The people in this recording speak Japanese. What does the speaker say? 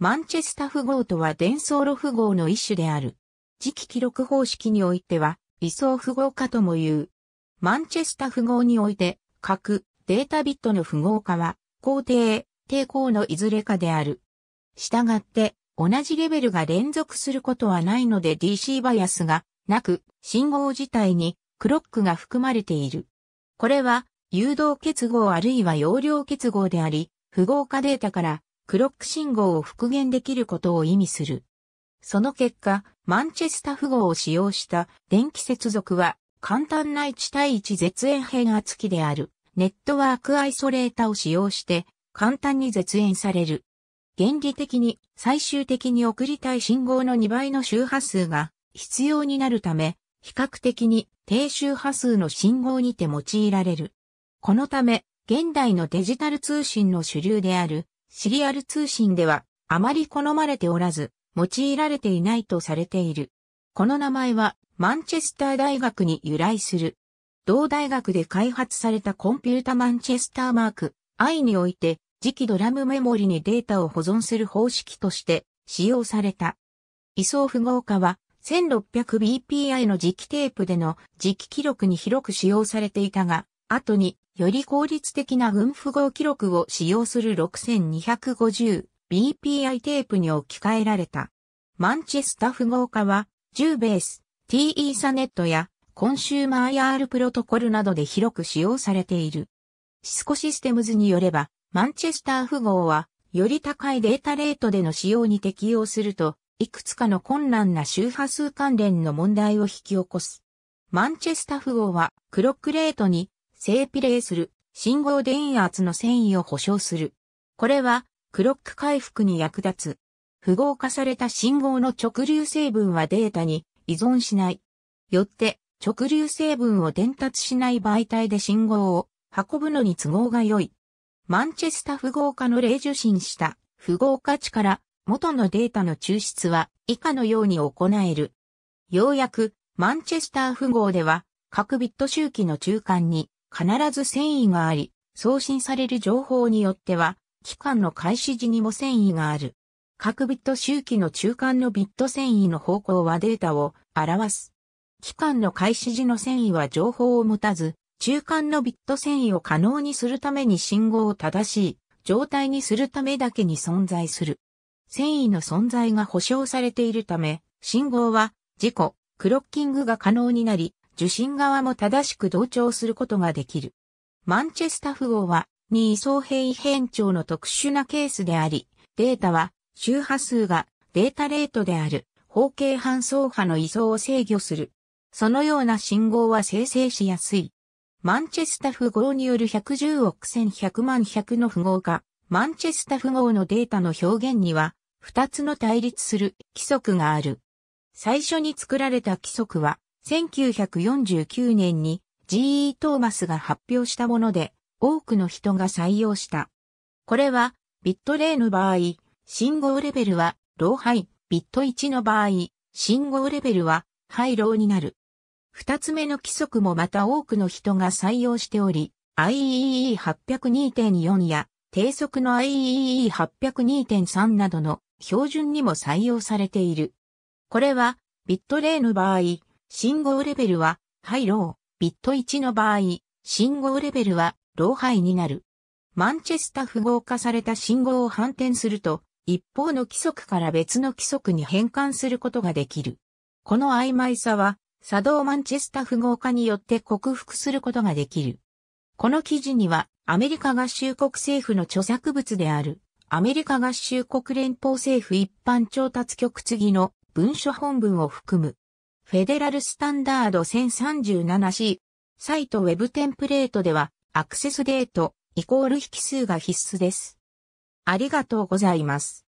マンチェスタ符号とは伝送路符号の一種である。磁気記録方式においては、位相符号化とも言う。マンチェスタ符号において、各データビットの符号化は、肯定、抵抗のいずれかである。したがって、同じレベルが連続することはないので DC バイアスがなく、信号自体にクロックが含まれている。これは、誘導結合あるいは容量結合であり、符号化データからクロック信号を復元できることを意味する。その結果、マンチェスタ符号を使用した電気接続は簡単な1対1絶縁変圧器であるネットワークアイソレータを使用して簡単に絶縁される。原理的に最終的に送りたい信号の2倍の周波数が必要になるため、比較的に低周波数の信号にて用いられる。このため、現代のデジタル通信の主流であるシリアル通信ではあまり好まれておらず、用いられていないとされている。この名前はマンチェスター大学に由来する。同大学で開発されたコンピュータマンチェスターマーク I において磁気ドラムメモリにデータを保存する方式として使用された。位相符号化は 1600bpi の磁気テープでの磁気記録に広く使用されていたが、後に、より効率的な軍符号記録を使用する 6250BPI テープに置き換えられた。マンチェスタ符号化は、10ベース、TE サネットや、コンシューマー IR プロトコルなどで広く使用されている。シスコシステムズによれば、マンチェスター符号は、より高いデータレートでの使用に適用すると、いくつかの困難な周波数関連の問題を引き起こす。マンチェスター符号は、クロックレートに正比例する信号電圧の繊維を保証する。これはクロック回復に役立つ。符号化された信号の直流成分はデータに依存しない。よって直流成分を伝達しない媒体で信号を運ぶのに都合が良い。マンチェスタ符号化の例受信した符号価値から元のデータの抽出は以下のように行える。ようやくマンチェスター符号では各ビット周期の中間に必ず繊維があり、送信される情報によっては、期間の開始時にも繊維がある。各ビット周期の中間のビット繊維の方向はデータを表す。期間の開始時の繊維は情報を持たず、中間のビット繊維を可能にするために信号を正しい状態にするためだけに存在する。繊維の存在が保証されているため、信号は事故、クロッキングが可能になり、受信側も正しく同調することができる。マンチェスタ符号は、二位相平変調の特殊なケースであり、データは周波数がデータレートである方形半相波の位相を制御する。そのような信号は生成しやすい。マンチェスタ符号による110億1100万100の符号化、マンチェスタ符号のデータの表現には、二つの対立する規則がある。最初に作られた規則は、1949年に GE トーマスが発表したもので、多くの人が採用した。これは、ビット例の場合、信号レベルは、ローハイ、ビット1の場合、信号レベルは、ハイローになる。二つ目の規則もまた多くの人が採用しており、IEE802.4 や、低速の IEE802.3 などの標準にも採用されている。これは、ビット例の場合、信号レベルは、ハイロー、ビット1の場合、信号レベルは、ローハイになる。マンチェスタ符号化された信号を反転すると、一方の規則から別の規則に変換することができる。この曖昧さは、作動マンチェスタ符号化によって克服することができる。この記事には、アメリカ合衆国政府の著作物である、アメリカ合衆国連邦政府一般調達局次の文書本文を含むフェデラルスタンダード 1037C。サイトウェブテンプレートでは、アクセスデート、イコール引数が必須です。ありがとうございます。